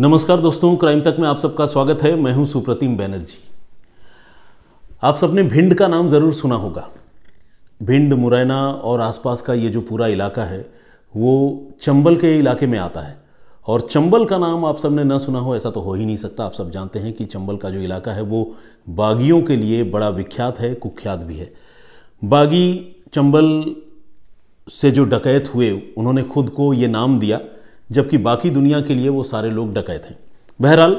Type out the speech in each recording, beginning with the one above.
नमस्कार दोस्तों क्राइम तक में आप सबका स्वागत है मैं हूं सुप्रतिम बैनर्जी आप सबने भिंड का नाम ज़रूर सुना होगा भिंड मुरैना और आसपास का ये जो पूरा इलाका है वो चंबल के इलाके में आता है और चंबल का नाम आप सबने ना सुना हो ऐसा तो हो ही नहीं सकता आप सब जानते हैं कि चंबल का जो इलाका है वो बागियों के लिए बड़ा विख्यात है कुख्यात भी है बागी चंबल से जो डकैत हुए उन्होंने खुद को ये नाम दिया जबकि बाकी दुनिया के लिए वो सारे लोग डकैत हैं बहरहाल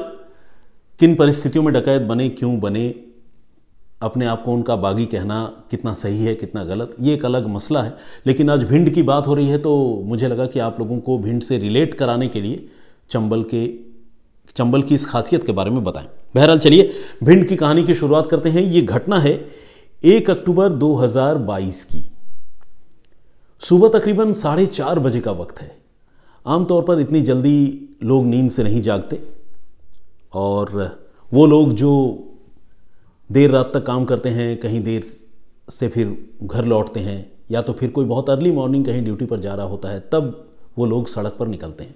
किन परिस्थितियों में डकैत बने क्यों बने अपने आप को उनका बागी कहना कितना सही है कितना गलत ये एक अलग मसला है लेकिन आज भिंड की बात हो रही है तो मुझे लगा कि आप लोगों को भिंड से रिलेट कराने के लिए चंबल के चंबल की इस खासियत के बारे में बताएं बहरहाल चलिए भिंड की कहानी की शुरुआत करते हैं ये घटना है एक अक्टूबर 2022 की सुबह तकरीबन साढ़े चार बजे का वक्त है आमतौर पर इतनी जल्दी लोग नींद से नहीं जागते और वो लोग जो देर रात तक काम करते हैं कहीं देर से फिर घर लौटते हैं या तो फिर कोई बहुत अर्ली मॉर्निंग कहीं ड्यूटी पर जा रहा होता है तब वो लोग सड़क पर निकलते हैं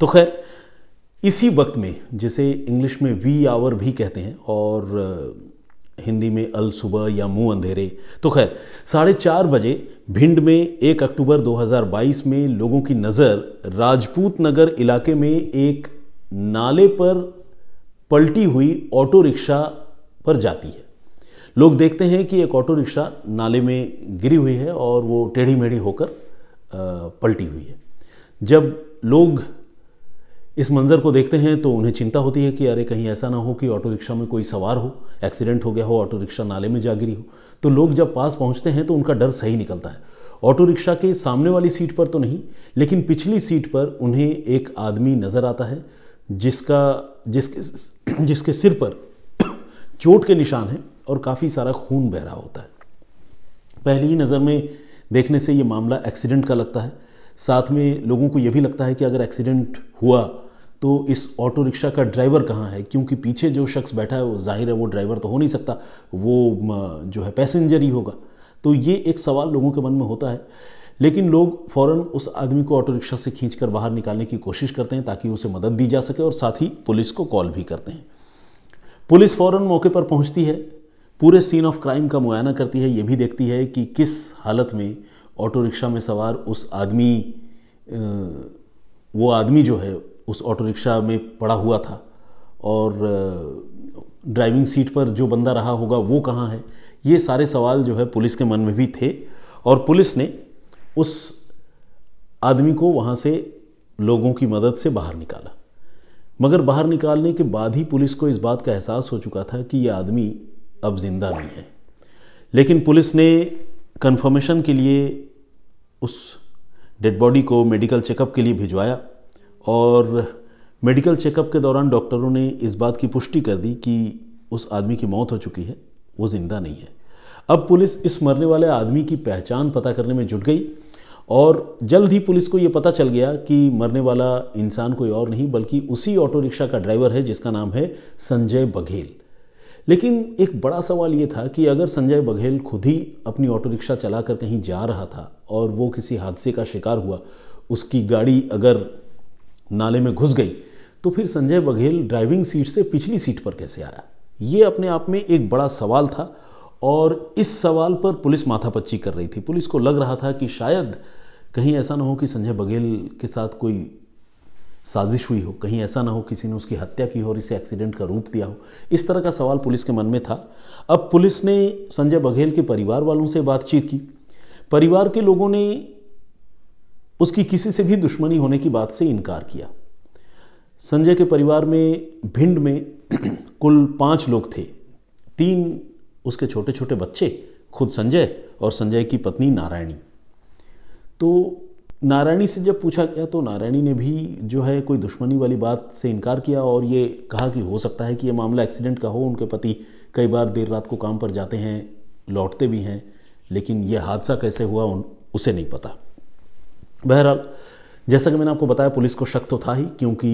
तो खैर इसी वक्त में जिसे इंग्लिश में वी आवर भी कहते हैं और हिंदी में अल सुबह या मुंह अंधेरे तो खैर साढ़े चार बजे भिंड में एक अक्टूबर 2022 में लोगों की नज़र राजपूत नगर इलाके में एक नाले पर पलटी हुई ऑटो रिक्शा पर जाती है लोग देखते हैं कि एक ऑटो रिक्शा नाले में गिरी हुई है और वो टेढ़ी मेढ़ी होकर पलटी हुई है जब लोग इस मंज़र को देखते हैं तो उन्हें चिंता होती है कि अरे कहीं ऐसा ना हो कि ऑटो रिक्शा में कोई सवार हो एक्सीडेंट हो गया हो ऑटो रिक्शा नाले में जा गिरी हो तो लोग जब पास पहुंचते हैं तो उनका डर सही निकलता है ऑटो रिक्शा के सामने वाली सीट पर तो नहीं लेकिन पिछली सीट पर उन्हें एक आदमी नज़र आता है जिसका जिसके जिसके सिर पर चोट के निशान हैं और काफ़ी सारा खून बह रहा होता है पहली ही नज़र में देखने से ये मामला एक्सीडेंट का लगता है साथ में लोगों को ये भी लगता है कि अगर एक्सीडेंट हुआ तो इस ऑटो रिक्शा का ड्राइवर कहाँ है क्योंकि पीछे जो शख्स बैठा है वो जाहिर है वो ड्राइवर तो हो नहीं सकता वो जो है पैसेंजर ही होगा तो ये एक सवाल लोगों के मन में होता है लेकिन लोग फ़ौर उस आदमी को ऑटो रिक्शा से खींच कर बाहर निकालने की कोशिश करते हैं ताकि उसे मदद दी जा सके और साथ ही पुलिस को कॉल भी करते हैं पुलिस फ़ौर मौके पर पहुंचती है पूरे सीन ऑफ क्राइम का मुआयना करती है ये भी देखती है कि किस हालत में ऑटो रिक्शा में सवार उस आदमी वो आदमी जो है उस ऑटो रिक्शा में पड़ा हुआ था और ड्राइविंग सीट पर जो बंदा रहा होगा वो कहाँ है ये सारे सवाल जो है पुलिस के मन में भी थे और पुलिस ने उस आदमी को वहाँ से लोगों की मदद से बाहर निकाला मगर बाहर निकालने के बाद ही पुलिस को इस बात का एहसास हो चुका था कि ये आदमी अब ज़िंदा नहीं है लेकिन पुलिस ने कन्फर्मेशन के लिए उस डेड बॉडी को मेडिकल चेकअप के लिए भिजवाया और मेडिकल चेकअप के दौरान डॉक्टरों ने इस बात की पुष्टि कर दी कि उस आदमी की मौत हो चुकी है वो ज़िंदा नहीं है अब पुलिस इस मरने वाले आदमी की पहचान पता करने में जुट गई और जल्द ही पुलिस को ये पता चल गया कि मरने वाला इंसान कोई और नहीं बल्कि उसी ऑटो रिक्शा का ड्राइवर है जिसका नाम है संजय बघेल लेकिन एक बड़ा सवाल ये था कि अगर संजय बघेल खुद ही अपनी ऑटो रिक्शा चलाकर कहीं जा रहा था और वो किसी हादसे का शिकार हुआ उसकी गाड़ी अगर नाले में घुस गई तो फिर संजय बघेल ड्राइविंग सीट से पिछली सीट पर कैसे आया ये अपने आप में एक बड़ा सवाल था और इस सवाल पर पुलिस माथापच्ची कर रही थी पुलिस को लग रहा था कि शायद कहीं ऐसा ना हो कि संजय बघेल के साथ कोई साजिश हुई हो कहीं ऐसा ना हो किसी ने उसकी हत्या की हो और इसे एक्सीडेंट का रूप दिया हो इस तरह का सवाल पुलिस के मन में था अब पुलिस ने संजय बघेल के परिवार वालों से बातचीत की परिवार के लोगों ने उसकी किसी से भी दुश्मनी होने की बात से इनकार किया संजय के परिवार में भिंड में कुल पांच लोग थे तीन उसके छोटे छोटे बच्चे खुद संजय और संजय की पत्नी नारायणी तो नारायणी से जब पूछा गया तो नारायणी ने भी जो है कोई दुश्मनी वाली बात से इनकार किया और ये कहा कि हो सकता है कि ये मामला एक्सीडेंट का हो उनके पति कई बार देर रात को काम पर जाते हैं लौटते भी हैं लेकिन यह हादसा कैसे हुआ उन उसे नहीं पता बहरहाल जैसा कि मैंने आपको बताया पुलिस को शक तो था ही क्योंकि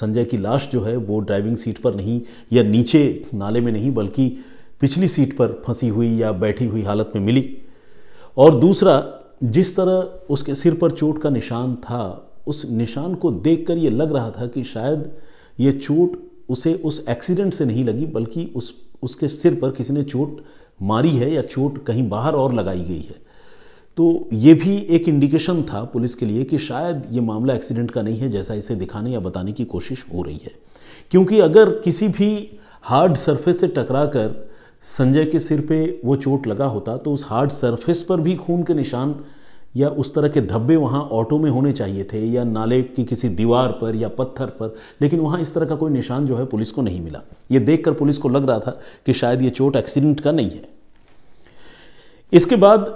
संजय की लाश जो है वो ड्राइविंग सीट पर नहीं या नीचे नाले में नहीं बल्कि पिछली सीट पर फंसी हुई या बैठी हुई हालत में मिली और दूसरा जिस तरह उसके सिर पर चोट का निशान था उस निशान को देखकर ये लग रहा था कि शायद ये चोट उसे उस एक्सीडेंट से नहीं लगी बल्कि उस उसके सिर पर किसी ने चोट मारी है या चोट कहीं बाहर और लगाई गई है तो ये भी एक इंडिकेशन था पुलिस के लिए कि शायद ये मामला एक्सीडेंट का नहीं है जैसा इसे दिखाने या बताने की कोशिश हो रही है क्योंकि अगर किसी भी हार्ड सरफेस से टकरा कर संजय के सिर पे वो चोट लगा होता तो उस हार्ड सरफेस पर भी खून के निशान या उस तरह के धब्बे वहाँ ऑटो में होने चाहिए थे या नाले की किसी दीवार पर या पत्थर पर लेकिन वहाँ इस तरह का कोई निशान जो है पुलिस को नहीं मिला ये देखकर पुलिस को लग रहा था कि शायद ये चोट एक्सीडेंट का नहीं है इसके बाद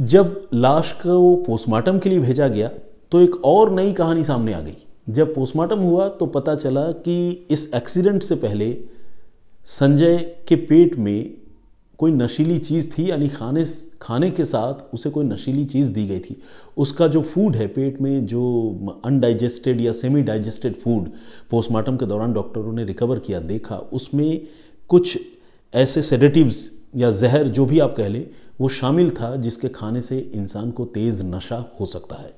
जब लाश को पोस्टमार्टम के लिए भेजा गया तो एक और नई कहानी सामने आ गई जब पोस्टमार्टम हुआ तो पता चला कि इस एक्सीडेंट से पहले संजय के पेट में कोई नशीली चीज़ थी यानी खाने खाने के साथ उसे कोई नशीली चीज़ दी गई थी उसका जो फूड है पेट में जो अनडाइजेस्टेड या सेमी डाइजेस्टेड फूड पोस्टमार्टम के दौरान डॉक्टरों ने रिकवर किया देखा उसमें कुछ ऐसे सेडेटिव्स या जहर जो भी आप कह लें वो शामिल था जिसके खाने से इंसान को तेज़ नशा हो सकता है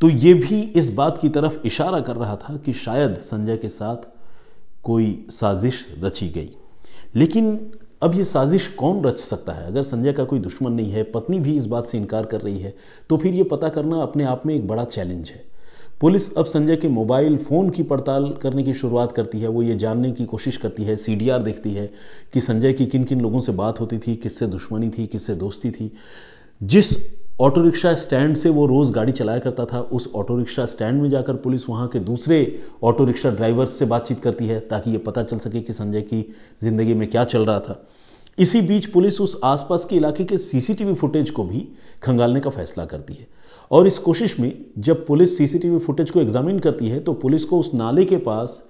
तो ये भी इस बात की तरफ इशारा कर रहा था कि शायद संजय के साथ कोई साजिश रची गई लेकिन अब ये साजिश कौन रच सकता है अगर संजय का कोई दुश्मन नहीं है पत्नी भी इस बात से इनकार कर रही है तो फिर ये पता करना अपने आप में एक बड़ा चैलेंज है पुलिस अब संजय के मोबाइल फ़ोन की पड़ताल करने की शुरुआत करती है वो ये जानने की कोशिश करती है सी देखती है कि संजय की किन किन लोगों से बात होती थी किससे दुश्मनी थी किससे दोस्ती थी जिस ऑटो रिक्शा स्टैंड से वो रोज़ गाड़ी चलाया करता था उस ऑटो रिक्शा स्टैंड में जाकर पुलिस वहाँ के दूसरे ऑटो रिक्शा ड्राइवर्स से बातचीत करती है ताकि ये पता चल सके कि संजय की ज़िंदगी में क्या चल रहा था इसी बीच पुलिस उस आसपास के इलाके के सीसीटीवी फुटेज को भी खंगालने का फैसला करती है और इस कोशिश में जब पुलिस सीसीटीवी फुटेज को एग्जामिन करती है तो पुलिस को उस नाले के पास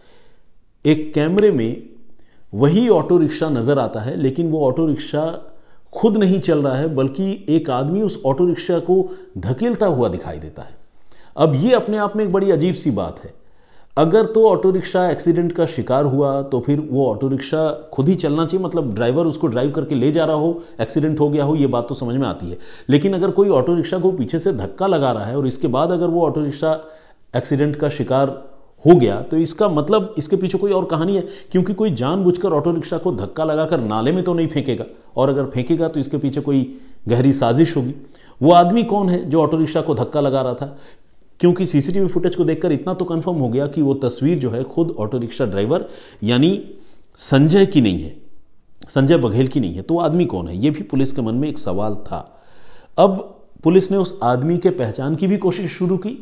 एक कैमरे में वही ऑटो रिक्शा नज़र आता है लेकिन वो ऑटो रिक्शा खुद नहीं चल रहा है बल्कि एक आदमी उस ऑटो रिक्शा को धकेलता हुआ दिखाई देता है अब ये अपने आप में एक बड़ी अजीब सी बात है अगर तो ऑटो रिक्शा एक्सीडेंट का शिकार हुआ तो फिर वो ऑटो रिक्शा खुद ही चलना चाहिए मतलब ड्राइवर उसको ड्राइव करके ले जा रहा हो एक्सीडेंट हो गया हो ये बात तो समझ में आती है लेकिन अगर कोई ऑटो रिक्शा को पीछे से धक्का लगा रहा है और इसके बाद अगर वो ऑटो रिक्शा एक्सीडेंट का शिकार हो गया तो इसका मतलब इसके पीछे कोई और कहानी है क्योंकि कोई जानबूझकर ऑटो रिक्शा को धक्का लगाकर नाले में तो नहीं फेंकेगा और अगर फेंकेगा तो इसके पीछे कोई गहरी साजिश होगी वो आदमी कौन है जो ऑटो रिक्शा को धक्का लगा रहा था क्योंकि सीसीटीवी फुटेज को देखकर इतना तो कंफर्म हो गया कि वो तस्वीर जो है खुद ऑटो रिक्शा ड्राइवर यानी संजय की नहीं है संजय बघेल की नहीं है तो वो आदमी कौन है ये भी पुलिस के मन में एक सवाल था अब पुलिस ने उस आदमी के पहचान की भी कोशिश शुरू की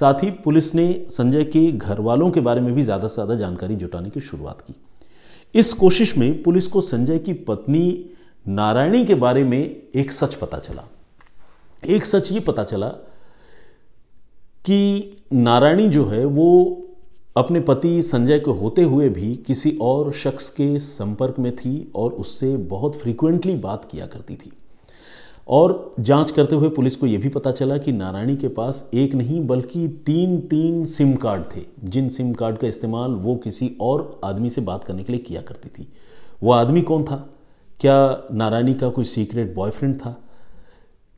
साथ ही पुलिस ने संजय के घर वालों के बारे में भी ज़्यादा से ज़्यादा जानकारी जुटाने की शुरुआत की इस कोशिश में पुलिस को संजय की पत्नी नारायणी के बारे में एक सच पता चला एक सच ये पता चला कि नारायणी जो है वो अपने पति संजय के होते हुए भी किसी और शख्स के संपर्क में थी और उससे बहुत फ्रीक्वेंटली बात किया करती थी और जांच करते हुए पुलिस को यह भी पता चला कि नारायणी के पास एक नहीं बल्कि तीन तीन सिम कार्ड थे जिन सिम कार्ड का इस्तेमाल वो किसी और आदमी से बात करने के लिए किया करती थी वो आदमी कौन था क्या नारायणी का कोई सीक्रेट बॉयफ्रेंड था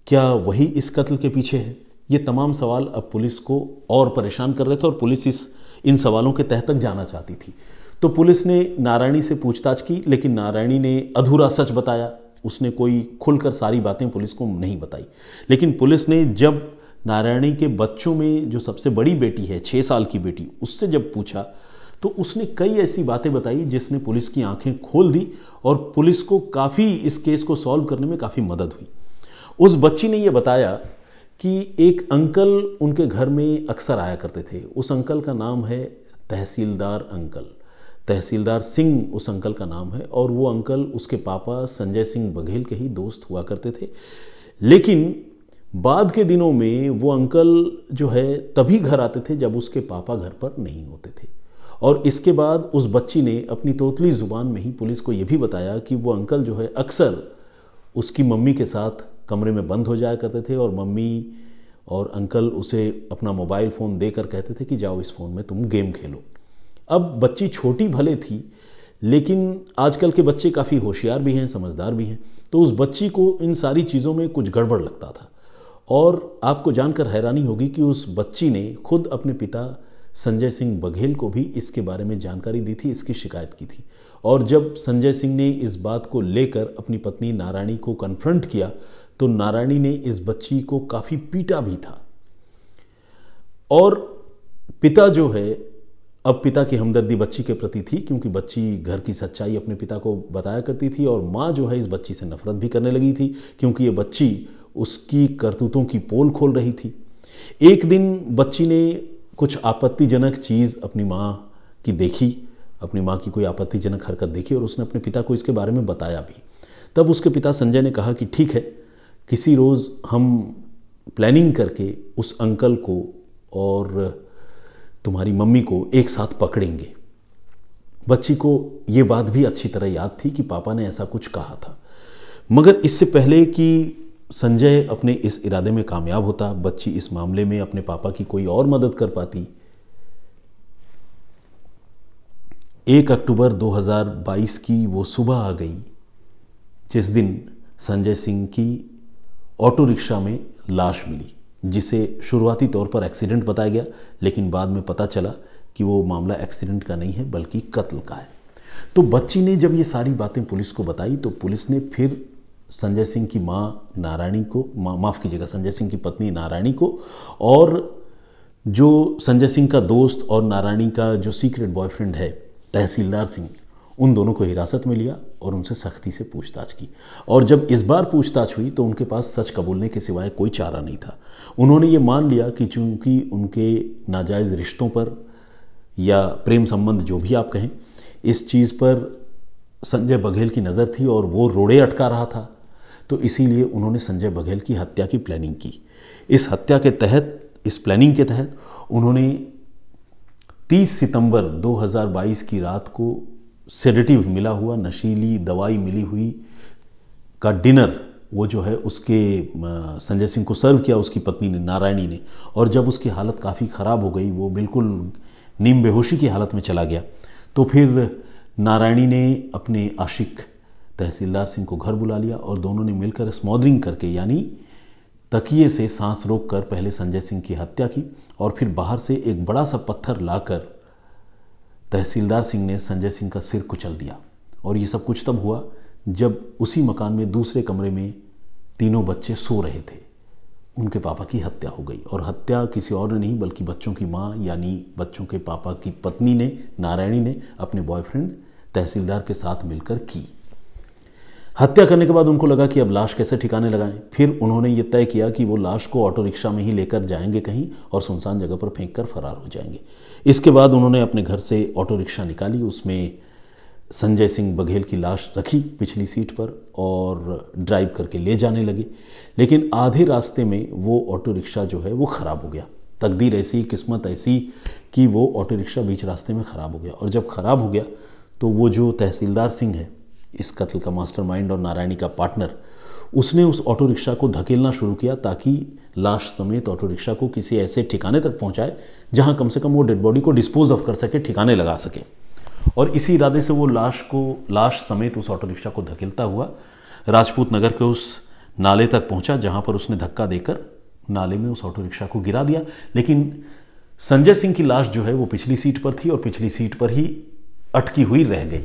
क्या वही इस कत्ल के पीछे है ये तमाम सवाल अब पुलिस को और परेशान कर रहे थे और पुलिस इस इन सवालों के तह तक जाना चाहती थी तो पुलिस ने नारायणी से पूछताछ की लेकिन नारायणी ने अधूरा सच बताया उसने कोई खुलकर सारी बातें पुलिस को नहीं बताई लेकिन पुलिस ने जब नारायणी के बच्चों में जो सबसे बड़ी बेटी है छः साल की बेटी उससे जब पूछा तो उसने कई ऐसी बातें बताई जिसने पुलिस की आंखें खोल दी और पुलिस को काफ़ी इस केस को सॉल्व करने में काफ़ी मदद हुई उस बच्ची ने यह बताया कि एक अंकल उनके घर में अक्सर आया करते थे उस अंकल का नाम है तहसीलदार अंकल तहसीलदार सिंह उस अंकल का नाम है और वो अंकल उसके पापा संजय सिंह बघेल के ही दोस्त हुआ करते थे लेकिन बाद के दिनों में वो अंकल जो है तभी घर आते थे जब उसके पापा घर पर नहीं होते थे और इसके बाद उस बच्ची ने अपनी तोतली ज़ुबान में ही पुलिस को ये भी बताया कि वो अंकल जो है अक्सर उसकी मम्मी के साथ कमरे में बंद हो जाया करते थे और मम्मी और अंकल उसे अपना मोबाइल फ़ोन देकर कहते थे कि जाओ इस फ़ोन में तुम गेम खेलो अब बच्ची छोटी भले थी लेकिन आजकल के बच्चे काफ़ी होशियार भी हैं समझदार भी हैं तो उस बच्ची को इन सारी चीज़ों में कुछ गड़बड़ लगता था और आपको जानकर हैरानी होगी कि उस बच्ची ने खुद अपने पिता संजय सिंह बघेल को भी इसके बारे में जानकारी दी थी इसकी शिकायत की थी और जब संजय सिंह ने इस बात को लेकर अपनी पत्नी नारायणी को कन्फ्रंट किया तो नारायणी ने इस बच्ची को काफ़ी पीटा भी था और पिता जो है अब पिता की हमदर्दी बच्ची के प्रति थी क्योंकि बच्ची घर की सच्चाई अपने पिता को बताया करती थी और माँ जो है इस बच्ची से नफरत भी करने लगी थी क्योंकि ये बच्ची उसकी करतूतों की पोल खोल रही थी एक दिन बच्ची ने कुछ आपत्तिजनक चीज़ अपनी माँ की देखी अपनी माँ की कोई आपत्तिजनक हरकत देखी और उसने अपने पिता को इसके बारे में बताया भी तब उसके पिता संजय ने कहा कि ठीक है किसी रोज़ हम प्लानिंग करके उस अंकल को और तुम्हारी मम्मी को एक साथ पकड़ेंगे बच्ची को ये बात भी अच्छी तरह याद थी कि पापा ने ऐसा कुछ कहा था मगर इससे पहले कि संजय अपने इस इरादे में कामयाब होता बच्ची इस मामले में अपने पापा की कोई और मदद कर पाती एक अक्टूबर 2022 की वो सुबह आ गई जिस दिन संजय सिंह की ऑटो रिक्शा में लाश मिली जिसे शुरुआती तौर पर एक्सीडेंट बताया गया लेकिन बाद में पता चला कि वो मामला एक्सीडेंट का नहीं है बल्कि कत्ल का है तो बच्ची ने जब ये सारी बातें पुलिस को बताई तो पुलिस ने फिर संजय सिंह की माँ नारायणी को माँ माफ़ कीजिएगा संजय सिंह की पत्नी नारायणी को और जो संजय सिंह का दोस्त और नारायणी का जो सीक्रेट बॉयफ्रेंड है तहसीलदार सिंह उन दोनों को हिरासत में लिया और उनसे सख्ती से पूछताछ की और जब इस बार पूछताछ हुई तो उनके पास सच कबूलने के सिवाय कोई चारा नहीं था उन्होंने ये मान लिया कि चूंकि उनके नाजायज़ रिश्तों पर या प्रेम संबंध जो भी आप कहें इस चीज़ पर संजय बघेल की नज़र थी और वो रोड़े अटका रहा था तो इसीलिए उन्होंने संजय बघेल की हत्या की प्लानिंग की इस हत्या के तहत इस प्लानिंग के तहत उन्होंने 30 सितंबर 2022 की रात को सेडेटिव मिला हुआ नशीली दवाई मिली हुई का डिनर वो जो है उसके संजय सिंह को सर्व किया उसकी पत्नी ने नारायणी ने और जब उसकी हालत काफ़ी ख़राब हो गई वो बिल्कुल नीम बेहोशी की हालत में चला गया तो फिर नारायणी ने अपने आशिक तहसीलदार सिंह को घर बुला लिया और दोनों ने मिलकर स्मॉदरिंग करके यानी तकिए से सांस रोक कर पहले संजय सिंह की हत्या की और फिर बाहर से एक बड़ा सा पत्थर लाकर तहसीलदार सिंह ने संजय सिंह का सिर कुचल दिया और ये सब कुछ तब हुआ जब उसी मकान में दूसरे कमरे में तीनों बच्चे सो रहे थे उनके पापा की हत्या हो गई और हत्या किसी और ने नहीं बल्कि बच्चों की माँ यानी बच्चों के पापा की पत्नी ने नारायणी ने अपने बॉयफ्रेंड तहसीलदार के साथ मिलकर की हत्या करने के बाद उनको लगा कि अब लाश कैसे ठिकाने लगाएं फिर उन्होंने ये तय किया कि वो लाश को ऑटो रिक्शा में ही लेकर जाएंगे कहीं और सुनसान जगह पर फेंक कर फरार हो जाएंगे इसके बाद उन्होंने अपने घर से ऑटो रिक्शा निकाली उसमें संजय सिंह बघेल की लाश रखी पिछली सीट पर और ड्राइव करके ले जाने लगे लेकिन आधे रास्ते में वो ऑटो रिक्शा जो है वो ख़राब हो गया तकदीर ऐसी किस्मत ऐसी कि वो ऑटो रिक्शा बीच रास्ते में ख़राब हो गया और जब ख़राब हो गया तो वो जो तहसीलदार सिंह है इस कत्ल का मास्टरमाइंड और नारायणी का पार्टनर उसने उस ऑटो रिक्शा को धकेलना शुरू किया ताकि लाश समेत ऑटो रिक्शा को किसी ऐसे ठिकाने तक पहुंचाए जहां कम से कम वो डेड बॉडी को डिस्पोज ऑफ कर सके ठिकाने लगा सके और इसी इरादे से वो लाश को लाश समेत उस ऑटो रिक्शा को धकेलता हुआ राजपूत नगर के उस नाले तक पहुंचा जहां पर उसने धक्का देकर नाले में उस ऑटो रिक्शा को गिरा दिया लेकिन संजय सिंह की लाश जो है वो पिछली सीट पर थी और पिछली सीट पर ही अटकी हुई रह गई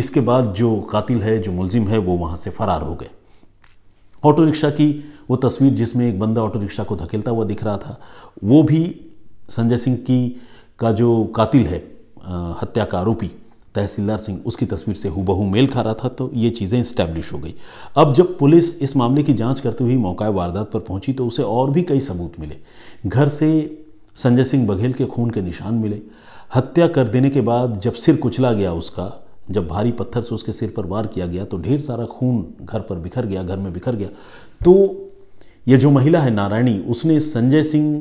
इसके बाद जो कातिल है जो मुलजिम है वो वहाँ से फ़रार हो गए ऑटो रिक्शा की वो तस्वीर जिसमें एक बंदा ऑटो रिक्शा को धकेलता हुआ दिख रहा था वो भी संजय सिंह की का जो कातिल है हत्या का आरोपी तहसीलदार सिंह उसकी तस्वीर से हूबहू मेल खा रहा था तो ये चीज़ें इस्टेब्लिश हो गई अब जब पुलिस इस मामले की जांच करते हुए मौका वारदात पर पहुंची तो उसे और भी कई सबूत मिले घर से संजय सिंह बघेल के खून के निशान मिले हत्या कर देने के बाद जब सिर कुचला गया उसका जब भारी पत्थर से उसके सिर पर वार किया गया तो ढेर सारा खून घर पर बिखर गया घर में बिखर गया तो ये जो महिला है नारायणी उसने संजय सिंह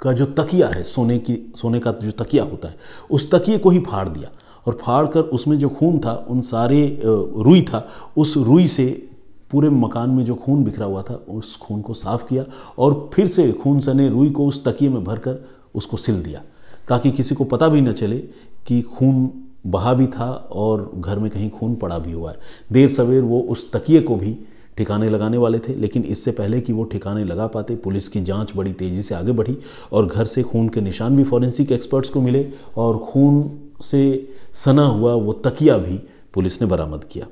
का जो तकिया है सोने की सोने का जो तकिया होता है उस तकिए को ही फाड़ दिया और फाड़ कर उसमें जो खून था उन सारे रुई था उस रुई से पूरे मकान में जो खून बिखरा हुआ था उस खून को साफ किया और फिर से खून सने रुई को उस तकिए में भरकर उसको सिल दिया ताकि किसी को पता भी न चले कि खून बहा भी था और घर में कहीं खून पड़ा भी हुआ है देर सवेर वो उस तकिए को भी ठिकाने लगाने वाले थे लेकिन इससे पहले कि वो ठिकाने लगा पाते पुलिस की जांच बड़ी तेज़ी से आगे बढ़ी और घर से खून के निशान भी फॉरेंसिक एक्सपर्ट्स को मिले और खून से सना हुआ वो तकिया भी पुलिस ने बरामद किया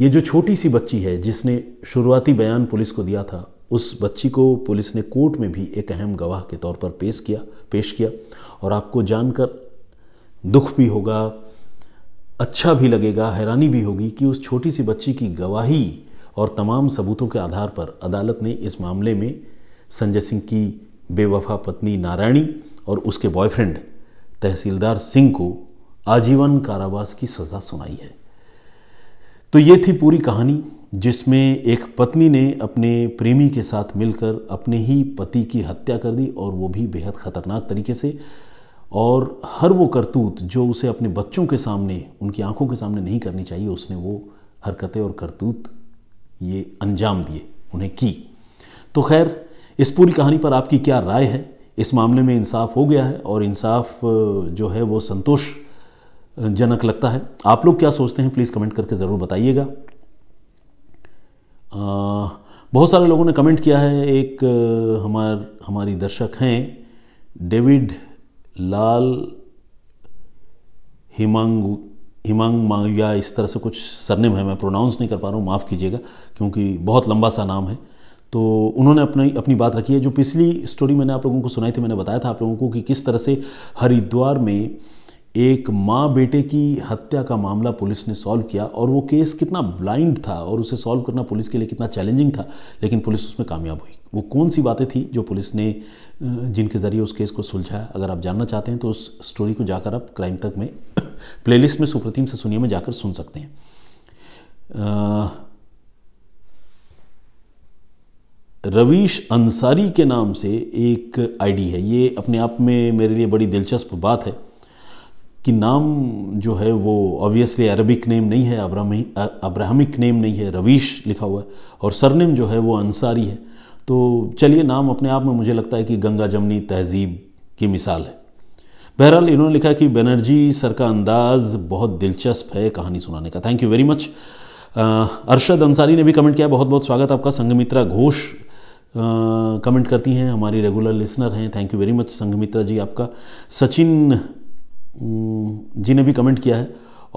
ये जो छोटी सी बच्ची है जिसने शुरुआती बयान पुलिस को दिया था उस बच्ची को पुलिस ने कोर्ट में भी एक अहम गवाह के तौर पर पेश किया पेश किया और आपको जानकर दुख भी होगा अच्छा भी लगेगा हैरानी भी होगी कि उस छोटी सी बच्ची की गवाही और तमाम सबूतों के आधार पर अदालत ने इस मामले में संजय सिंह की बेवफा पत्नी नारायणी और उसके बॉयफ्रेंड तहसीलदार सिंह को आजीवन कारावास की सज़ा सुनाई है तो ये थी पूरी कहानी जिसमें एक पत्नी ने अपने प्रेमी के साथ मिलकर अपने ही पति की हत्या कर दी और वो भी बेहद ख़तरनाक तरीके से और हर वो करतूत जो उसे अपने बच्चों के सामने उनकी आंखों के सामने नहीं करनी चाहिए उसने वो हरकतें और करतूत ये अंजाम दिए उन्हें की तो खैर इस पूरी कहानी पर आपकी क्या राय है इस मामले में इंसाफ हो गया है और इंसाफ जो है वो संतोष जनक लगता है आप लोग क्या सोचते हैं प्लीज़ कमेंट करके ज़रूर बताइएगा बहुत सारे लोगों ने कमेंट किया है एक हमार हमारी दर्शक हैं डेविड लाल हिमांग हिमांग मांगिया इस तरह से कुछ सरनेम है मैं प्रोनाउंस नहीं कर पा रहा हूँ माफ़ कीजिएगा क्योंकि बहुत लंबा सा नाम है तो उन्होंने अपनी अपनी बात रखी है जो पिछली स्टोरी मैंने आप लोगों को सुनाई थी मैंने बताया था आप लोगों को कि किस तरह से हरिद्वार में एक माँ बेटे की हत्या का मामला पुलिस ने सॉल्व किया और वो केस कितना ब्लाइंड था और उसे सॉल्व करना पुलिस के लिए कितना चैलेंजिंग था लेकिन पुलिस उसमें कामयाब हुई वो कौन सी बातें थी जो पुलिस ने जिनके ज़रिए उस केस को सुलझा है अगर आप जानना चाहते हैं तो उस स्टोरी को जाकर आप क्राइम तक में प्लेलिस्ट में सुप्रतिम से सुनिए में जाकर सुन सकते हैं रवीश अंसारी के नाम से एक आईडी है ये अपने आप में मेरे लिए बड़ी दिलचस्प बात है कि नाम जो है वो ऑब्वियसली अरबिक नेम नहीं है अब्राहमिक नेम नहीं है रवीश लिखा हुआ है और सरनेम जो है वो अंसारी है तो चलिए नाम अपने आप में मुझे लगता है कि गंगा जमनी तहजीब की मिसाल है बहरहाल इन्होंने लिखा कि बनर्जी सर का अंदाज बहुत दिलचस्प है कहानी सुनाने का thank you very much Arshad Ansari ने भी कमेंट किया बहुत बहुत स्वागत आपका संगमित्रा घोष कमेंट करती हैं हमारी रेगुलर लिसनर हैं thank you very much Sangamitra ji आपका सचिन जी ने भी कमेंट किया है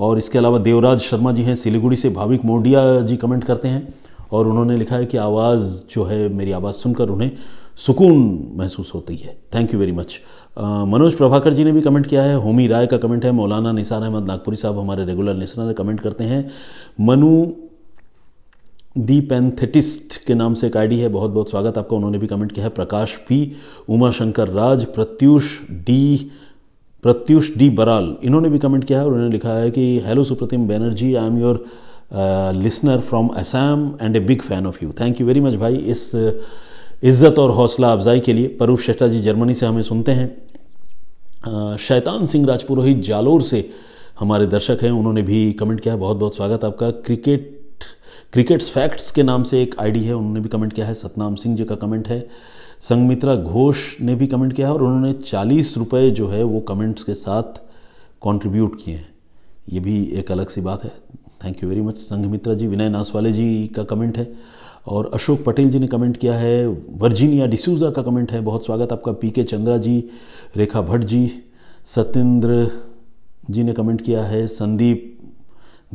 और इसके अलावा देवराज शर्मा जी हैं सिलीगुड़ी से भाविक मोडिया जी कमेंट करते हैं और उन्होंने लिखा है कि आवाज़ जो है मेरी आवाज़ सुनकर उन्हें सुकून महसूस होती है thank you very much Manoj Prabhakar ji ने भी कमेंट किया है होमी राय का कमेंट है मौलाना निसार अहमद नागपुरी साहब हमारे रेगुलर लिसनर कमेंट करते हैं मनु दी पैंथेटिस्ट के नाम से एक आईडी है बहुत बहुत स्वागत आपका उन्होंने भी कमेंट किया है Prakash P Uma Shankar Raj Pratyush D Pratyush D Baral इन्होंने भी कमेंट किया है और उन्होंने लिखा है कि hello Supratim Banerjee I am your listener from Assam and a big fan of you thank you very much भाई इस इज़्ज़त और हौसला अफजाई के लिए परूप शेष्टा जी जर्मनी से हमें सुनते हैं शैतान सिंह राजपुरोहित जालोर से हमारे दर्शक हैं उन्होंने भी कमेंट किया है बहुत बहुत स्वागत आपका क्रिकेट क्रिकेट्स फैक्ट्स के नाम से एक आईडी है उन्होंने भी कमेंट किया है सतनाम सिंह जी का कमेंट है संगमित्रा घोष ने भी कमेंट किया है और उन्होंने चालीस रुपये जो है वो कमेंट्स के साथ कॉन्ट्रीब्यूट किए हैं ये भी एक अलग सी बात है thank you very much Sanghamitra ji Vinay Naswale ji का कमेंट है और अशोक पटेल जी ने कमेंट किया है वर्जीनिया डिसूजा का कमेंट है बहुत स्वागत आपका पी के चंद्रा जी रेखा भट्ट जी सत्येंद्र जी ने कमेंट किया है संदीप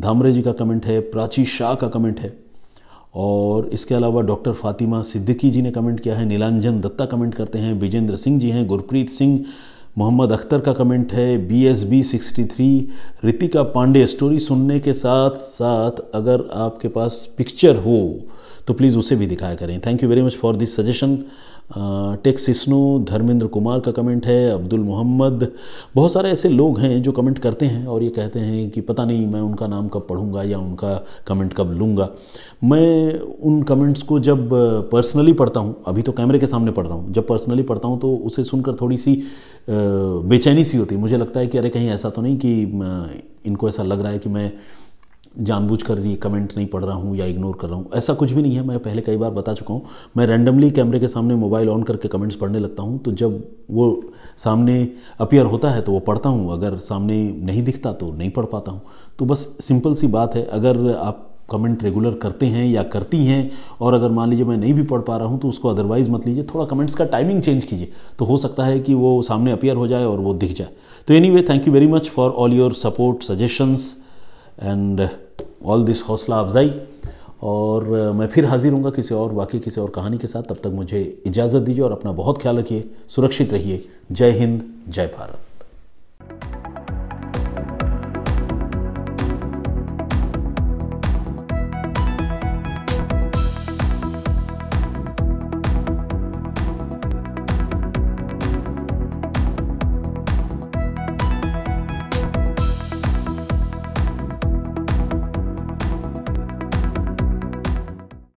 धामरे जी का कमेंट है प्राची शाह का कमेंट है और इसके अलावा डॉक्टर फातिमा सिद्दीकी जी ने कमेंट किया है नीलांजन दत्ता कमेंट करते हैं विजेंद्र सिंह जी हैं गुरप्रीत सिंह मोहम्मद अख्तर का कमेंट है B S B sixty three Ritika Pandey story सुनने के साथ साथ अगर आपके पास पिक्चर हो तो प्लीज़ उसे भी दिखाया करें thank you very much for this suggestion टेक्सिस्नो धर्मेंद्र कुमार का कमेंट है अब्दुल मोहम्मद बहुत सारे ऐसे लोग हैं जो कमेंट करते हैं और ये कहते हैं कि पता नहीं मैं उनका नाम कब पढ़ूंगा या उनका कमेंट कब लूँगा मैं उन कमेंट्स को जब पर्सनली पढ़ता हूँ अभी तो कैमरे के सामने पढ़ रहा हूँ जब पर्सनली पढ़ता हूँ तो उसे सुनकर थोड़ी सी बेचैनी सी होती है मुझे लगता है कि अरे कहीं ऐसा तो नहीं कि इनको ऐसा लग रहा है कि मैं जानबूझ कर रही कमेंट नहीं पढ़ रहा हूँ या इग्नोर कर रहा हूँ ऐसा कुछ भी नहीं है मैं पहले कई बार बता चुका हूँ मैं रैंडमली कैमरे के सामने मोबाइल ऑन करके कमेंट्स पढ़ने लगता हूँ तो जब वो सामने अपियर होता है तो वो पढ़ता हूँ अगर सामने नहीं दिखता तो नहीं पढ़ पाता हूँ तो बस सिंपल सी बात है अगर आप कमेंट रेगुलर करते हैं या करती हैं और अगर मान लीजिए मैं नहीं भी पढ़ पा रहा हूँ तो उसको अदरवाइज़ मत लीजिए थोड़ा कमेंट्स का टाइमिंग चेंज कीजिए तो हो सकता है कि वो सामने अपियर हो जाए और वो दिख जाए तो anyway thank you very much for all your support suggestions and all this हौसला अफजाई और uh, मैं फिर हाजिर हूँ किसी और बाकी किसी और कहानी के साथ तब तक मुझे इजाज़त दीजिए और अपना बहुत ख्याल रखिए सुरक्षित रहिए जय हिंद जय भारत